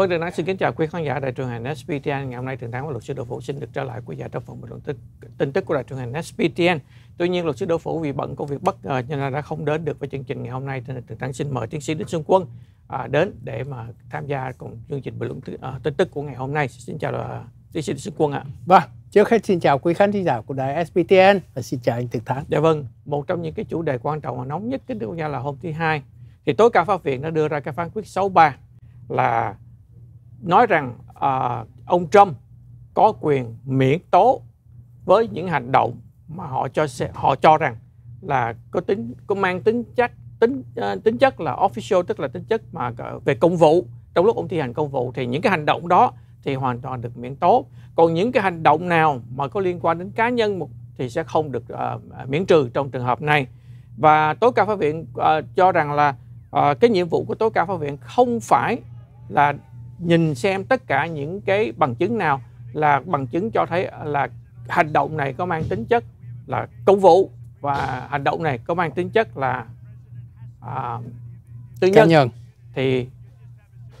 Vâng, Đường Đăng xin kính chào quý khán giả Đài truyền hình SBTN. Ngày hôm nay, Thượng tá và luật sư Đỗ Phủ xin được trở lại quý giả trong phần bình luận tin, tin tức của Đài truyền hình SBTN. Tuy nhiên, luật sư Đỗ Phủ vì bận công việc bất ngờ cho nên đã không đến được với chương trình ngày hôm nay. Cho Thượng tá xin mời tiến sĩ Đinh Xuân Quân à, đến để mà tham gia cùng chương trình bình luận tin, à, tin tức của ngày hôm nay. Xin chào là tiến sĩ Đinh Xuân Quân ạ. À. Vâng, trước hết xin chào quý khán giả của Đài SBTN và xin chào anh Thượng tá. Dạ vâng, một trong những cái chủ đề quan trọng và nóng nhất cái quốc gia là hôm thứ hai thì tối cao pháp viện đã đưa ra cái phán quyết 63 là nói rằng à, ông Trump có quyền miễn tố với những hành động mà họ cho họ cho rằng là có tính có mang tính chất tính à, tính chất là official tức là tính chất mà à, về công vụ trong lúc ông thi hành công vụ thì những cái hành động đó thì hoàn toàn được miễn tố còn những cái hành động nào mà có liên quan đến cá nhân một thì sẽ không được uh, miễn trừ trong trường hợp này và tối cao pháp viện uh, cho rằng là uh, cái nhiệm vụ của tối cao pháp viện không phải là nhìn xem tất cả những cái bằng chứng nào là bằng chứng cho thấy là hành động này có mang tính chất là công vụ và hành động này có mang tính chất là à, tư nhân, nhân thì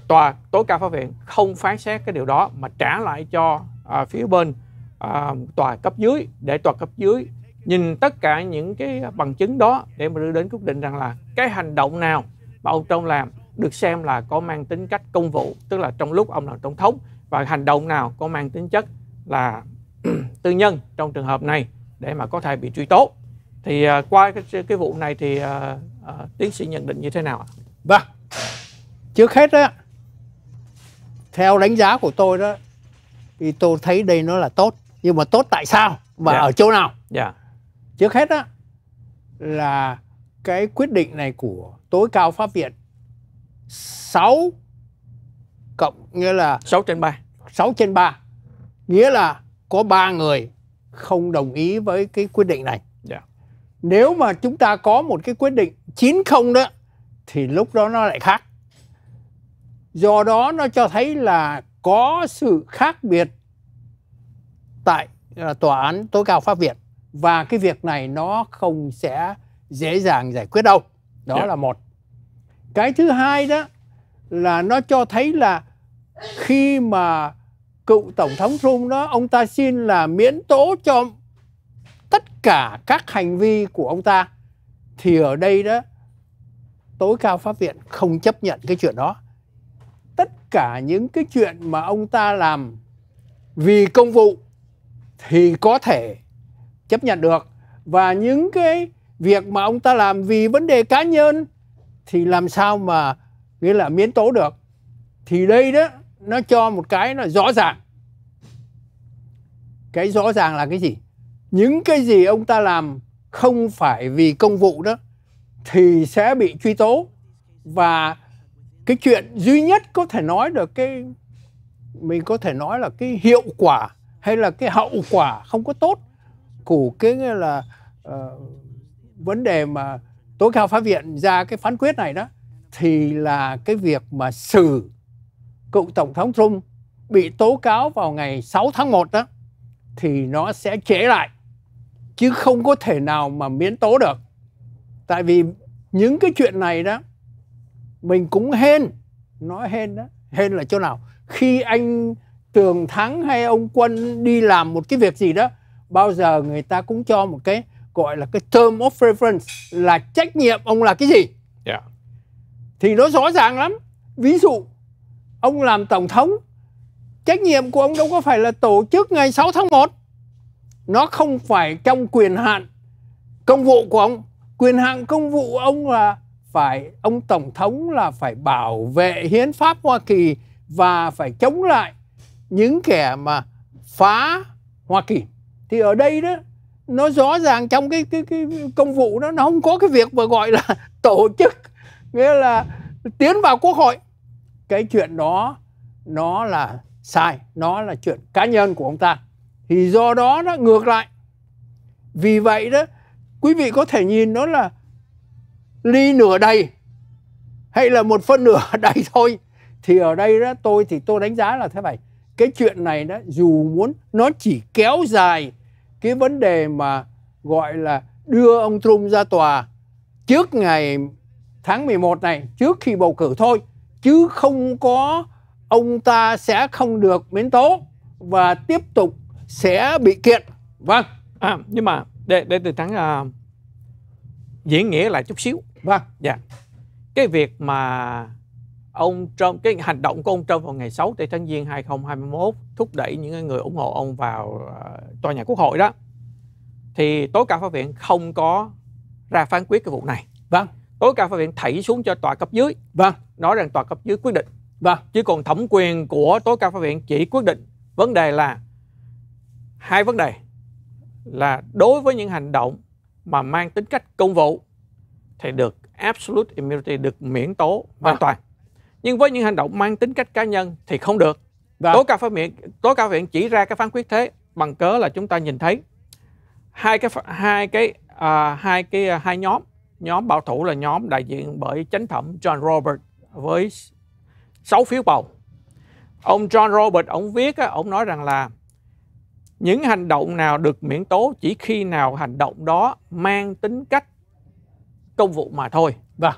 tòa tối cao pháp viện không phán xét cái điều đó mà trả lại cho à, phía bên à, tòa cấp dưới để tòa cấp dưới nhìn tất cả những cái bằng chứng đó để mà đưa đến quyết định rằng là cái hành động nào mà ông Trump làm được xem là có mang tính cách công vụ tức là trong lúc ông là tổng thống và hành động nào có mang tính chất là tư nhân trong trường hợp này để mà có thể bị truy tố thì uh, qua cái, cái vụ này thì uh, uh, tiến sĩ nhận định như thế nào ạ? Vâng, trước hết đó, theo đánh giá của tôi đó thì tôi thấy đây nó là tốt nhưng mà tốt tại sao và yeah. Dạ. ở chỗ nào? Yeah. Dạ. Trước hết đó là cái quyết định này của tối cao pháp viện 6 cộng nghĩa là 6 trên 3. 6 trên 3. Nghĩa là có 3 người không đồng ý với cái quyết định này. Yeah. Dạ. Nếu mà chúng ta có một cái quyết định không đó thì lúc đó nó lại khác. Do đó nó cho thấy là có sự khác biệt tại à, tòa án tối cao pháp viện và cái việc này nó không sẽ dễ dàng giải quyết đâu. Đó yeah. Dạ. là một cái thứ hai đó là nó cho thấy là khi mà cựu tổng thống Trump đó ông ta xin là miễn tố cho tất cả các hành vi của ông ta thì ở đây đó tối cao pháp viện không chấp nhận cái chuyện đó tất cả những cái chuyện mà ông ta làm vì công vụ thì có thể chấp nhận được và những cái việc mà ông ta làm vì vấn đề cá nhân thì làm sao mà nghĩa là miễn tố được thì đây đó nó cho một cái là rõ ràng cái rõ ràng là cái gì những cái gì ông ta làm không phải vì công vụ đó thì sẽ bị truy tố và cái chuyện duy nhất có thể nói được cái mình có thể nói là cái hiệu quả hay là cái hậu quả không có tốt của cái là uh, vấn đề mà tối cao pháp viện ra cái phán quyết này đó thì là cái việc mà xử cựu tổng thống Trump bị tố cáo vào ngày 6 tháng 1 đó thì nó sẽ trễ lại chứ không có thể nào mà miễn tố được tại vì những cái chuyện này đó mình cũng hên nói hên đó hên là chỗ nào khi anh tường thắng hay ông quân đi làm một cái việc gì đó bao giờ người ta cũng cho một cái gọi là cái term of reference là trách nhiệm ông là cái gì yeah. thì nó rõ ràng lắm ví dụ ông làm tổng thống trách nhiệm của ông đâu có phải là tổ chức ngày 6 tháng 1 nó không phải trong quyền hạn công vụ của ông quyền hạn công vụ của ông là phải ông tổng thống là phải bảo vệ hiến pháp Hoa Kỳ và phải chống lại những kẻ mà phá Hoa Kỳ thì ở đây đó nó rõ ràng trong cái cái cái công vụ đó nó không có cái việc mà gọi là tổ chức nghĩa là tiến vào quốc hội cái chuyện đó nó là sai nó là chuyện cá nhân của ông ta thì do đó nó ngược lại vì vậy đó quý vị có thể nhìn nó là ly nửa đầy hay là một phân nửa đầy thôi thì ở đây đó tôi thì tôi đánh giá là thế này cái chuyện này đó dù muốn nó chỉ kéo dài cái vấn đề mà gọi là đưa ông Trump ra tòa trước ngày tháng 11 này trước khi bầu cử thôi chứ không có ông ta sẽ không được miễn tố và tiếp tục sẽ bị kiện vâng à, nhưng mà để để từ thắng à, diễn nghĩa lại chút xíu vâng dạ cái việc mà ông Trump cái hành động của ông Trump vào ngày 6 tháng Giêng 2021 thúc đẩy những người ủng hộ ông vào ờ, tòa nhà Quốc hội đó thì tối cao pháp viện không có ra phán quyết cái vụ này. Vâng. Tối cao pháp viện thảy xuống cho tòa cấp dưới. Vâng. Nói rằng tòa cấp dưới quyết định. Vâng. Chứ còn thẩm quyền của tối cao pháp viện chỉ quyết định vấn đề là hai vấn đề là đối với những hành động mà mang tính cách công vụ thì được absolute immunity được miễn tố hoàn à. toàn nhưng với những hành động mang tính cách cá nhân thì không được Đạ. Vâng. tối cao pháp viện tối cao viện chỉ ra cái phán quyết thế bằng cớ là chúng ta nhìn thấy hai cái hai cái à, hai cái à, hai nhóm nhóm bảo thủ là nhóm đại diện bởi chánh thẩm John Robert với 6 phiếu bầu ông John Robert ông viết ông nói rằng là những hành động nào được miễn tố chỉ khi nào hành động đó mang tính cách công vụ mà thôi. Vâng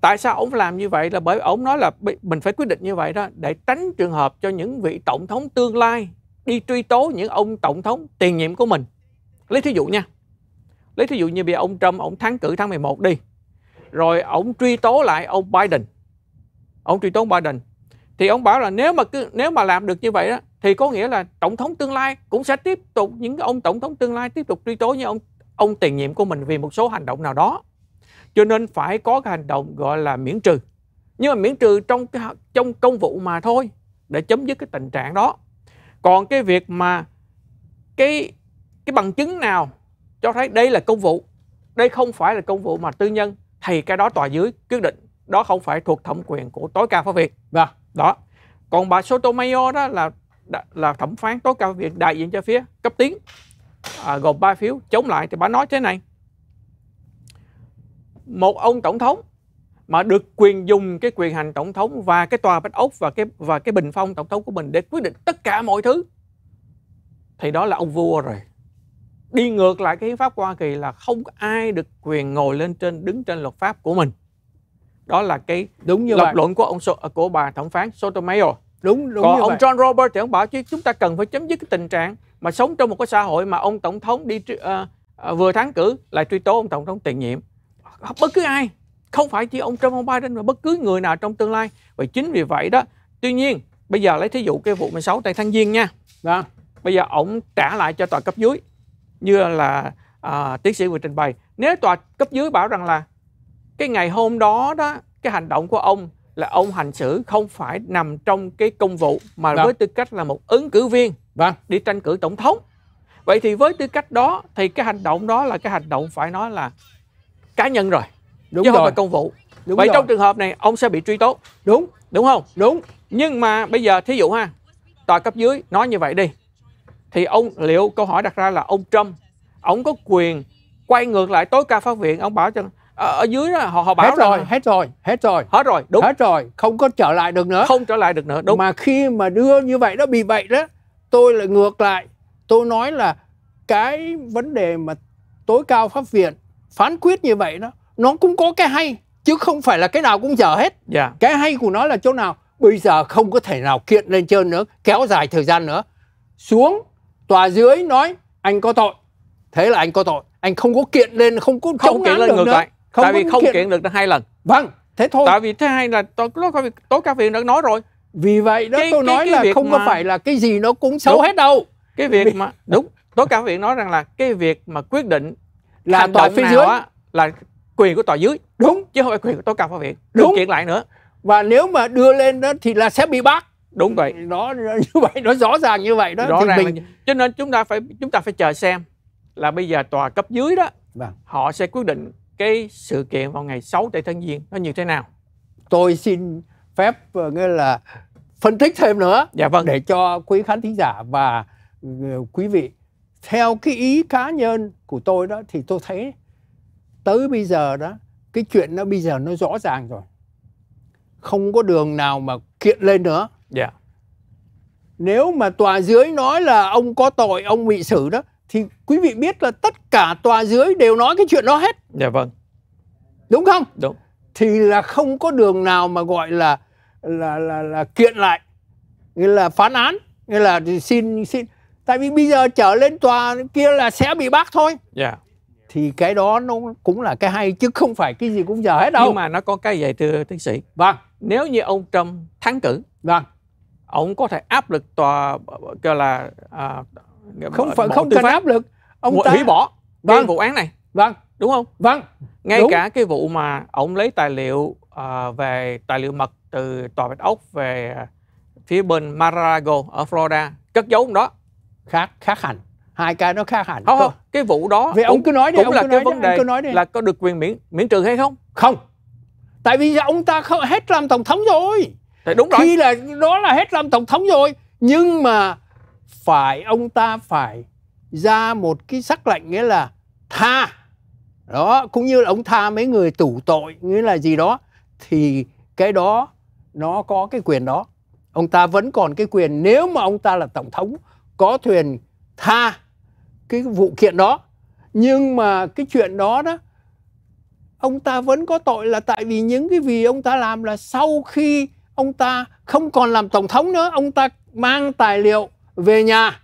tại sao ông làm như vậy là bởi ông nói là mình phải quyết định như vậy đó để tránh trường hợp cho những vị tổng thống tương lai đi truy tố những ông tổng thống tiền nhiệm của mình lấy thí dụ nha lấy thí dụ như bây giờ ông Trump ông thắng cử tháng 11 đi rồi ông truy tố lại ông Biden ông truy tố ông Biden thì ông bảo là nếu mà cứ nếu mà làm được như vậy đó thì có nghĩa là tổng thống tương lai cũng sẽ tiếp tục những ông tổng thống tương lai tiếp tục truy tố như ông ông tiền nhiệm của mình vì một số hành động nào đó cho nên phải có cái hành động gọi là miễn trừ nhưng mà miễn trừ trong cái, trong công vụ mà thôi để chấm dứt cái tình trạng đó còn cái việc mà cái cái bằng chứng nào cho thấy đây là công vụ đây không phải là công vụ mà tư nhân thì cái đó tòa dưới quyết định đó không phải thuộc thẩm quyền của tối cao pháp viện và vâng. đó còn bà Sotomayor đó là là thẩm phán tối cao pháp viện đại diện cho phía cấp tiến à, gồm ba phiếu chống lại thì bà nói thế này một ông tổng thống mà được quyền dùng cái quyền hành tổng thống và cái tòa bách ốc và cái và cái bình phong tổng thống của mình để quyết định tất cả mọi thứ thì đó là ông vua rồi đi ngược lại cái hiến pháp của Hoa Kỳ là không ai được quyền ngồi lên trên đứng trên luật pháp của mình đó là cái đúng như lập luận của ông của bà thẩm phán Sotomayor đúng đúng còn như ông vậy. John Robert thì ông bảo chứ chúng ta cần phải chấm dứt cái tình trạng mà sống trong một cái xã hội mà ông tổng thống đi uh, uh, vừa thắng cử lại truy tố ông tổng thống tiền nhiệm bất cứ ai không phải chỉ ông Trump ông Biden mà bất cứ người nào trong tương lai và chính vì vậy đó tuy nhiên bây giờ lấy thí dụ cái vụ 16 tại thăng viên nha đó. bây giờ ông trả lại cho tòa cấp dưới như là à, tiến sĩ vừa trình bày nếu tòa cấp dưới bảo rằng là cái ngày hôm đó đó cái hành động của ông là ông hành xử không phải nằm trong cái công vụ mà đó. Vâng. với tư cách là một ứng cử viên đó. Vâng. đi tranh cử tổng thống vậy thì với tư cách đó thì cái hành động đó là cái hành động phải nói là cá nhân rồi đúng chứ rồi. không phải công vụ đúng vậy rồi. trong trường hợp này ông sẽ bị truy tố đúng đúng không đúng nhưng mà bây giờ thí dụ ha tòa cấp dưới nói như vậy đi thì ông liệu câu hỏi đặt ra là ông Trump ông có quyền quay ngược lại tối cao pháp viện ông bảo cho ở, ờ, ở dưới đó, họ họ bảo hết rồi, rồi hết rồi hết rồi hết rồi đúng hết rồi không có trở lại được nữa không trở lại được nữa đúng mà khi mà đưa như vậy đó bị vậy đó tôi lại ngược lại tôi nói là cái vấn đề mà tối cao pháp viện phán quyết như vậy đó nó cũng có cái hay chứ không phải là cái nào cũng dở hết yeah. Dạ. cái hay của nó là chỗ nào bây giờ không có thể nào kiện lên trên nữa kéo dài thời gian nữa xuống tòa dưới nói anh có tội thế là anh có tội anh không có kiện lên không có không kiện lên ngược nữa. lại không tại vì không kiện... kiện được hai lần vâng thế thôi tại vì thế hai là tôi có việc tố cáo viện đã nói rồi vì vậy đó cái, tôi cái, nói cái, là không mà... có phải là cái gì nó cũng xấu đúng. hết đâu cái việc mà đúng tố cáo viện nói rằng là cái việc mà quyết định là Hành tòa phía dưới là quyền của tòa dưới đúng chứ không phải quyền của tối cao pháp viện đúng kiện lại nữa và nếu mà đưa lên đó thì là sẽ bị bắt đúng vậy nó như vậy nó rõ ràng như vậy đó rõ thì ràng mình... là, cho nên chúng ta phải chúng ta phải chờ xem là bây giờ tòa cấp dưới đó vâng. họ sẽ quyết định cái sự kiện vào ngày 6 tây tháng giêng nó như thế nào tôi xin phép ờ, nghĩa là phân tích thêm nữa dạ vâng để cho quý khán thính giả và ờ, quý vị theo cái ý cá nhân của tôi đó thì tôi thấy tới bây giờ đó cái chuyện nó bây giờ nó rõ ràng rồi không có đường nào mà kiện lên nữa yeah. Dạ. nếu mà tòa dưới nói là ông có tội ông bị xử đó thì quý vị biết là tất cả tòa dưới đều nói cái chuyện đó hết dạ yeah, vâng đúng không đúng thì là không có đường nào mà gọi là là là, là kiện lại nghĩa là phán án nghĩa là xin xin tại vì bây giờ trở lên tòa kia là sẽ bị bắt thôi yeah. Dạ. thì cái đó nó cũng là cái hay chứ không phải cái gì cũng giờ hết đâu nhưng mà nó có cái vậy thưa tiến sĩ vâng nếu như ông trump thắng cử vâng ông có thể áp lực tòa gọi là à, không phải không cần pháp. áp lực ông hủy ta hủy bỏ vâng. cái vụ án này vâng đúng không vâng ngay đúng. cả cái vụ mà ông lấy tài liệu à, về tài liệu mật từ tòa bạch ốc về à, phía bên Marago ở Florida cất giấu ông đó khác khác hẳn hai cái nó khác hẳn không không cái vụ đó vậy ông cứ nói đi cũng ông là cứ cái nói vấn đề cứ nói đi. là có được quyền miễn miễn trừ hay không không tại vì ông ta không hết làm tổng thống rồi Đấy, đúng rồi khi là đó là hết làm tổng thống rồi nhưng mà phải ông ta phải ra một cái sắc lệnh nghĩa là tha đó cũng như là ông tha mấy người tù tội nghĩa là gì đó thì cái đó nó có cái quyền đó ông ta vẫn còn cái quyền nếu mà ông ta là tổng thống có thuyền tha cái vụ kiện đó nhưng mà cái chuyện đó đó ông ta vẫn có tội là tại vì những cái vì ông ta làm là sau khi ông ta không còn làm tổng thống nữa ông ta mang tài liệu về nhà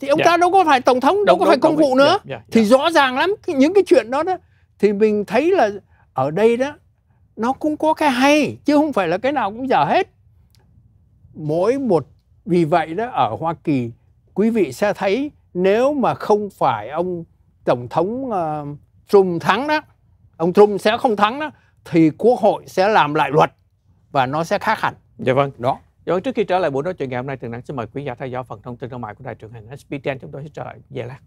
thì ông yeah. Dạ. ta đâu có phải tổng thống đâu, đâu có đúng, phải công vụ nữa yeah, yeah, yeah. thì dạ. rõ ràng lắm những cái chuyện đó đó thì mình thấy là ở đây đó nó cũng có cái hay chứ không phải là cái nào cũng dở hết mỗi một vì vậy đó ở Hoa Kỳ quý vị sẽ thấy nếu mà không phải ông tổng thống uh, Trump thắng đó, ông Trump sẽ không thắng đó thì quốc hội sẽ làm lại luật và nó sẽ khác hẳn. Dạ vâng. Đó. Dạ vâng, trước khi trở lại buổi nói chuyện ngày hôm nay, Tường Năng xin mời quý giả theo dõi phần thông tin thương mại của Đài truyền hình SBTN. Chúng tôi sẽ trở lại về lát.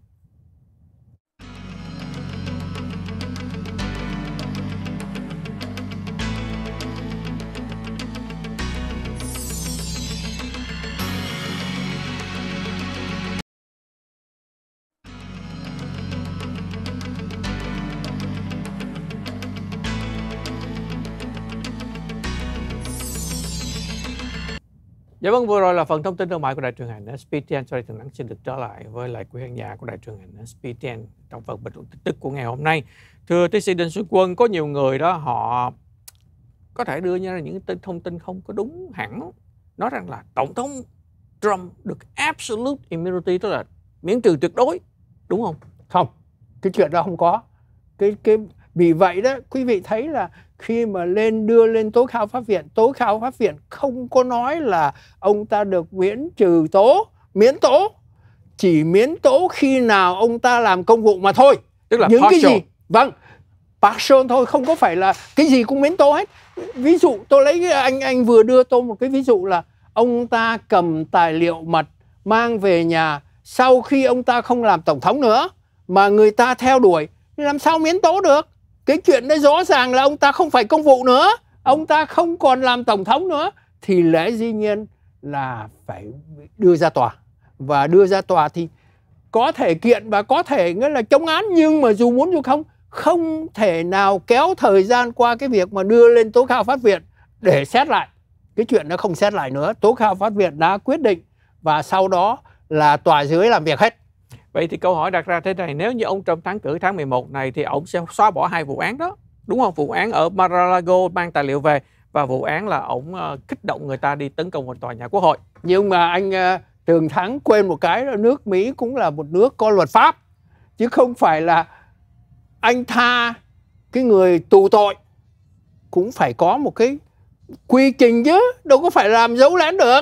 Dạ vâng, vừa rồi là phần thông tin thương mại của đài truyền hình SPTN. Sau đây Thường Nắng xin được trở lại với lại quý khán giả của đài truyền hình SPTN trong phần bình luận tin tức của ngày hôm nay. Thưa tiến sĩ Đinh Xuân Quân, có nhiều người đó họ có thể đưa ra những tin thông tin không có đúng hẳn. Nói rằng là Tổng thống Trump được absolute immunity, tức là miễn trừ tuyệt đối, đúng không? Không, cái chuyện đó không có. Cái cái vì vậy đó quý vị thấy là khi mà lên đưa lên tố cáo pháp viện tố cáo pháp viện không có nói là ông ta được miễn trừ tố miễn tố chỉ miễn tố khi nào ông ta làm công vụ mà thôi tức là những partial. cái gì vâng partial thôi không có phải là cái gì cũng miễn tố hết ví dụ tôi lấy anh anh vừa đưa tôi một cái ví dụ là ông ta cầm tài liệu mật mang về nhà sau khi ông ta không làm tổng thống nữa mà người ta theo đuổi thì làm sao miễn tố được cái chuyện đấy rõ ràng là ông ta không phải công vụ nữa ông ta không còn làm tổng thống nữa thì lẽ dĩ nhiên là phải đưa ra tòa và đưa ra tòa thì có thể kiện và có thể nghĩa là chống án nhưng mà dù muốn dù không không thể nào kéo thời gian qua cái việc mà đưa lên tố cáo phát viện để xét lại cái chuyện nó không xét lại nữa tố cáo phát viện đã quyết định và sau đó là tòa dưới làm việc hết Vậy thì câu hỏi đặt ra thế này, nếu như ông Trump thắng cử tháng 11 này thì ông sẽ xóa bỏ hai vụ án đó, đúng không? Vụ án ở Mar-a-Lago mang tài liệu về và vụ án là ông ờ, kích động người ta đi tấn công vào tòa nhà quốc hội. Nhưng mà anh uh, ờ, Trường Thắng quên một cái là nước Mỹ cũng là một nước có luật pháp chứ không phải là anh tha cái người tù tội cũng phải có một cái quy trình chứ đâu có phải làm dấu lén được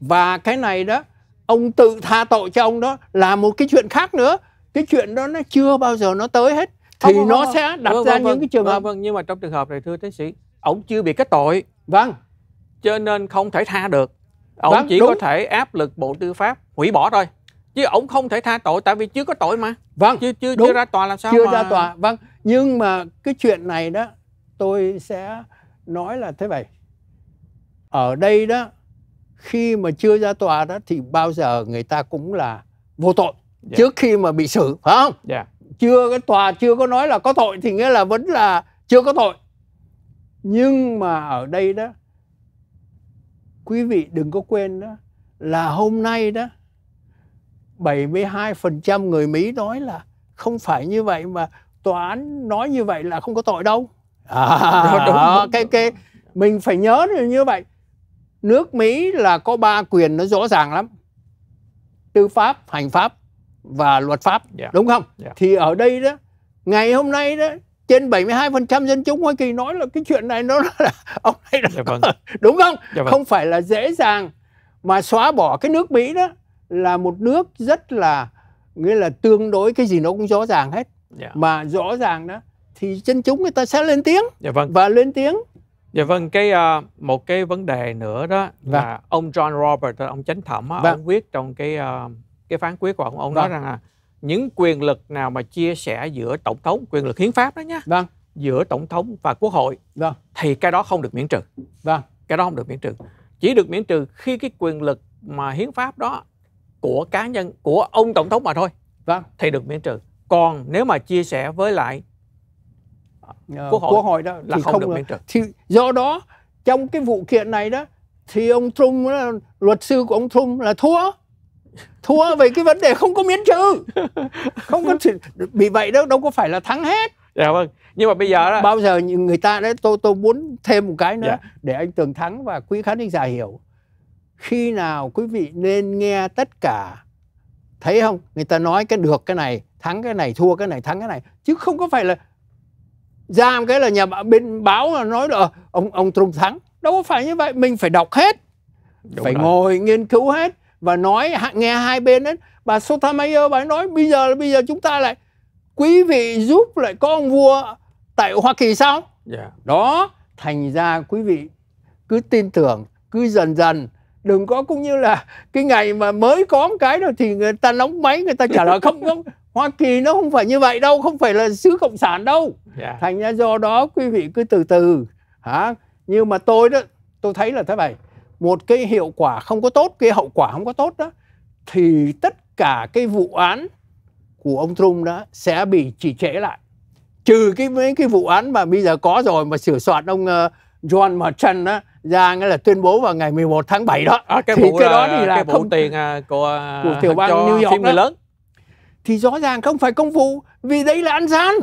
và cái này đó ông tự tha tội cho ông đó là một cái chuyện khác nữa cái chuyện đó nó chưa bao giờ nó tới hết thì không, nó không, sẽ đặt vâng, ra vâng, những cái trường vâng. hợp vâng nhưng mà trong trường hợp này thưa tiến sĩ ông chưa bị kết tội vâng cho nên không thể tha được ông vâng, chỉ đúng. có thể áp lực bộ tư pháp hủy bỏ thôi chứ ông không thể tha tội tại vì chưa có tội mà vâng chưa chưa, chưa ra tòa làm sao chưa mà... ra tòa vâng nhưng mà cái chuyện này đó tôi sẽ nói là thế này ở đây đó khi mà chưa ra tòa đó thì bao giờ người ta cũng là vô tội yeah. Dạ. trước khi mà bị xử phải không yeah. Dạ. chưa cái tòa chưa có nói là có tội thì nghĩa là vẫn là chưa có tội nhưng mà ở đây đó quý vị đừng có quên đó là hôm nay đó 72% người Mỹ nói là không phải như vậy mà tòa án nói như vậy là không có tội đâu. À, đó, đúng, đúng. cái cái mình phải nhớ như vậy nước Mỹ là có ba quyền nó rõ ràng lắm tư pháp hành pháp và luật pháp yeah. Dạ. đúng không yeah. Dạ. thì ở đây đó ngày hôm nay đó trên 72% dân chúng Hoa Kỳ nói là cái chuyện này nó là ông này là dạ vâng. đúng không? Dạ vâng. Không phải là dễ dàng mà xóa bỏ cái nước Mỹ đó là một nước rất là nghĩa là tương đối cái gì nó cũng rõ ràng hết. Dạ. Mà rõ ràng đó thì dân chúng người ta sẽ lên tiếng dạ vâng. và lên tiếng Dạ vâng, cái uh, một cái vấn đề nữa đó vâng. là ông John Robert ông chánh thẩm vâng. ông viết trong cái uh, cái phán quyết của ông ông vâng. nói rằng là những quyền lực nào mà chia sẻ giữa tổng thống quyền lực hiến pháp đó nhá. Vâng. Giữa tổng thống và quốc hội. Vâng. Thì cái đó không được miễn trừ. Vâng. Cái đó không được miễn trừ. Chỉ được miễn trừ khi cái quyền lực mà hiến pháp đó của cá nhân của ông tổng thống mà thôi. Vâng. Thì được miễn trừ. Còn nếu mà chia sẻ với lại uh, quốc, hội quốc hội đó là thì không, không được miễn trừ. Thì do đó trong cái vụ kiện này đó thì ông Trump luật sư của ông Trung là thua thua về cái vấn đề không có miễn trừ không có bị vậy đâu đâu có phải là thắng hết dạ vâng nhưng mà bây giờ đó... bao giờ những người ta đấy tôi tôi muốn thêm một cái nữa dạ. để anh tường thắng và quý khán giả hiểu khi nào quý vị nên nghe tất cả thấy không người ta nói cái được cái này thắng cái này thua cái này thắng cái này chứ không có phải là ra cái là nhà bên báo là nói là ờ, ông ông Trump thắng đâu có phải như vậy mình phải đọc hết Đúng phải rồi. ngồi nghiên cứu hết và nói nghe hai bên ấy bà Sotomayor bà nói bây giờ bây giờ chúng ta lại quý vị giúp lại con vua tại Hoa Kỳ sao yeah. Dạ. đó thành ra quý vị cứ tin tưởng cứ dần dần đừng có cũng như là cái ngày mà mới có một cái đó thì người ta nóng máy người ta trả lời không không Hoa Kỳ nó không phải như vậy đâu không phải là xứ cộng sản đâu yeah. Dạ. thành ra do đó quý vị cứ từ từ hả nhưng mà tôi đó tôi thấy là thế này một cái hiệu quả không có tốt cái hậu quả không có tốt đó thì tất cả cái vụ án của ông Trump đó sẽ bị trì trệ lại trừ cái mấy cái vụ án mà bây giờ có rồi mà sửa soạn ông uh, John Merchant đó ra nghĩa là tuyên bố vào ngày 11 tháng 7 đó à, cái thì vụ cái đó thì là cái vụ không... tiền à, của, của tiểu à, bang New York đó. lớn thì rõ ràng không phải công vụ vì đấy là ăn gian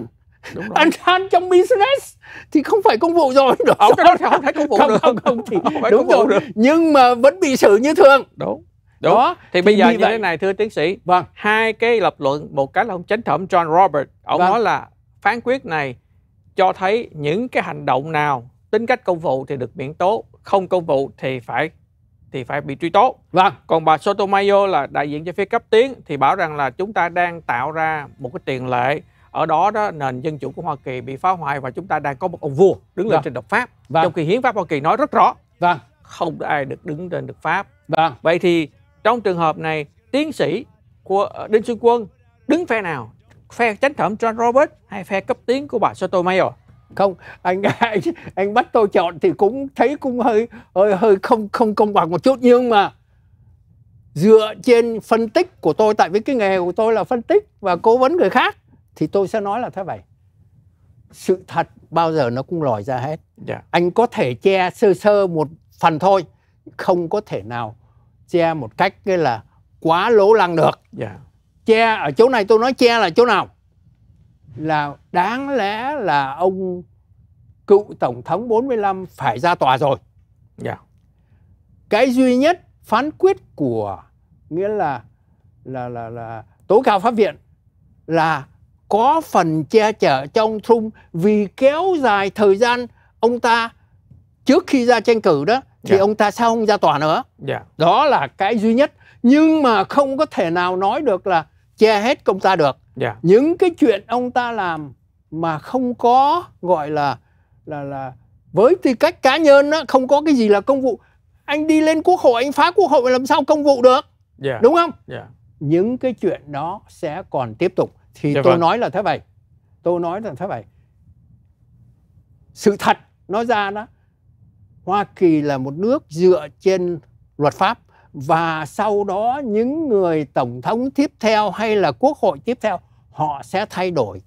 ăn gian trong business thì không phải công vụ rồi đúng không? không phải công vụ không, được không, không không thì không phải đúng rồi được. nhưng mà vẫn bị xử như thường đúng đó. thì bây giờ như vậy. thế này thưa tiến sĩ vâng hai cái lập luận một cái là ông chánh thẩm John Robert ông vâng. nói là phán quyết này cho thấy những cái hành động nào tính cách công vụ thì được miễn tố không công vụ thì phải thì phải bị truy tố. Vâng. Còn bà Sotomayor là đại diện cho phía cấp tiến thì bảo rằng là chúng ta đang tạo ra một cái tiền lệ ở đó đó nền dân chủ của Hoa Kỳ bị phá hoại và chúng ta đang có một ông vua đứng lên vâng. trên độc pháp. Vâng. Trong khi hiến pháp Hoa Kỳ nói rất rõ. Vâng. Không ai được đứng trên độc pháp. Vâng. Vậy thì trong trường hợp này tiến sĩ của ờ, Đinh Xuân Quân đứng phe nào? Phe chánh thẩm John Roberts hay phe cấp tiến của bà Sotomayor? không anh anh anh bắt tôi chọn thì cũng thấy cũng hơi hơi hơi không không công bằng một chút nhưng mà dựa trên phân tích của tôi tại vì cái nghề của tôi là phân tích và cố vấn người khác thì tôi sẽ nói là thế vậy sự thật bao giờ nó cũng lòi ra hết yeah. Dạ. anh có thể che sơ sơ một phần thôi không có thể nào che một cách cái là quá lỗ lăng được yeah. Dạ. che ở chỗ này tôi nói che là chỗ nào là đáng lẽ là ông cựu tổng thống 45 phải ra tòa rồi. Yeah. Cái duy nhất phán quyết của nghĩa là là là là tối cao pháp viện là có phần che chở cho ông Trump vì kéo dài thời gian ông ta trước khi ra tranh cử đó thì yeah. ông ta sao không ra tòa nữa. Yeah. Đó là cái duy nhất nhưng mà không có thể nào nói được là che hết công ta được yeah. Dạ. những cái chuyện ông ta làm mà không có gọi là là là với tư cách cá nhân đó, không có cái gì là công vụ anh đi lên quốc hội anh phá quốc hội làm sao công vụ được yeah. Dạ. đúng không yeah. Dạ. những cái chuyện đó sẽ còn tiếp tục thì yeah, tôi vâng. nói là thế vậy tôi nói là thế vậy sự thật nói ra đó hoa kỳ là một nước dựa trên luật pháp và sau đó những người tổng thống tiếp theo hay là quốc hội tiếp theo họ sẽ thay đổi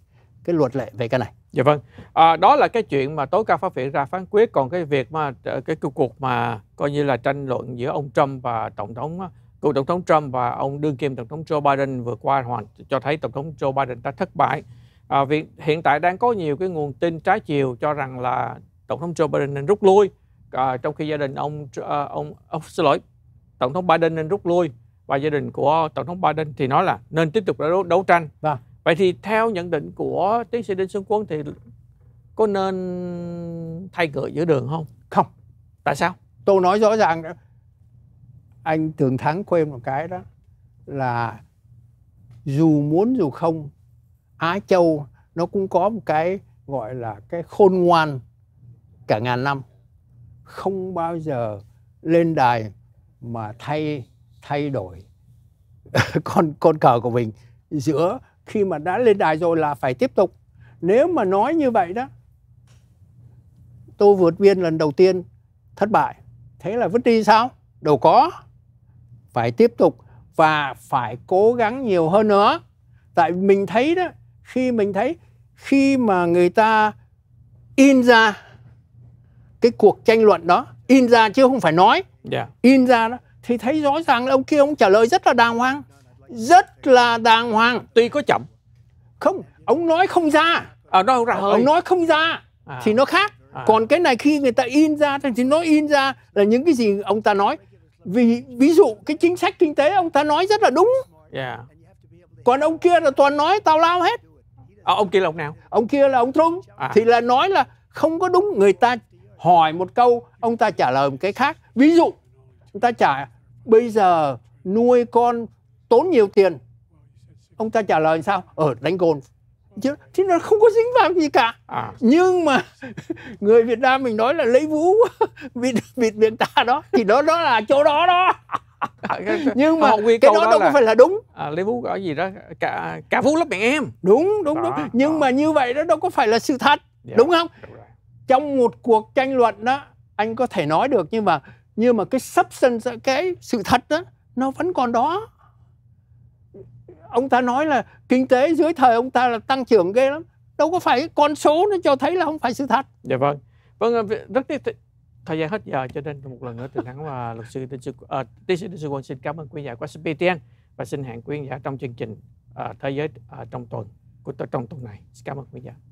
cái luật lệ về cái này. Dạ vâng. À, đó là cái chuyện mà tối cao phát viện ra phán quyết còn cái việc mà ờ, cái cuộc mà coi như là tranh luận giữa ông Trump và tổng thống cựu tổng thống Trump và ông đương kim tổng thống Joe Biden vừa qua hoàn cho thấy tổng thống Joe Biden đã thất bại. À, vì hiện tại đang có nhiều cái nguồn tin trái chiều cho rằng là tổng thống Joe Biden nên rút lui à, trong khi gia đình ông à, ông ông xin lỗi tổng thống Biden nên rút lui và gia đình của tổng thống Biden thì nói là nên tiếp tục đấu, đấu tranh. Vâng vậy thì theo nhận định của tiến sĩ đinh xuân quân thì có nên thay cửa giữa đường không không tại sao tôi nói rõ ràng đó anh thường thắng quên một cái đó là dù muốn dù không á châu nó cũng có một cái gọi là cái khôn ngoan cả ngàn năm không bao giờ lên đài mà thay thay đổi con con cờ của mình giữa khi mà đã lên đài rồi là phải tiếp tục nếu mà nói như vậy đó tôi vượt biên lần đầu tiên thất bại thế là vứt đi sao đâu có phải tiếp tục và phải cố gắng nhiều hơn nữa tại mình thấy đó khi mình thấy khi mà người ta in ra cái cuộc tranh luận đó in ra chứ không phải nói yeah. Dạ. in ra đó thì thấy rõ ràng là ông kia ông trả lời rất là đàng hoàng rất là đàng hoàng tuy có chậm không ông nói không ra ở à, đâu ra hơi ông nói không ra à. thì nó khác à. còn cái này khi người ta in ra thì nó in ra là những cái gì ông ta nói vì ví dụ cái chính sách kinh tế ông ta nói rất là đúng yeah. còn ông kia là toàn nói tào lao hết à, ông kia là ông nào ông kia là ông Trung. à. thì là nói là không có đúng người ta hỏi một câu ông ta trả lời một cái khác ví dụ người ta trả bây giờ nuôi con tốn nhiều tiền ông ta trả lời sao ở ờ, đánh golf chứ thì nó không có dính vào gì cả à. nhưng mà người Việt Nam mình nói là lấy vũ, vịt vịt miền ta đó thì đó đó là chỗ đó đó nhưng mà cái đó, đó đâu là, có phải là đúng à, lấy vũ gọi gì đó cả cả vũ lớp miệng em đúng đúng đó, đúng nhưng đó. mà như vậy đó đâu có phải là sự thật dạ, đúng không trong một cuộc tranh luận đó anh có thể nói được nhưng mà nhưng mà cái substance cái sự thật đó nó vẫn còn đó ông ta nói là kinh tế dưới thời ông ta là tăng trưởng ghê lắm đâu có phải con số nó cho thấy là không phải sự thật dạ vâng vâng ờ, rất tiếc thời gian hết giờ cho nên một lần nữa từ thắng và ờ, luật sư tiến sĩ à, ờ, tiến sĩ sư quân xin cảm ơn quý giả của SPTN và xin hẹn quý giả trong chương trình thế giới trong tuần của trong tuần này xin cảm ơn quý giả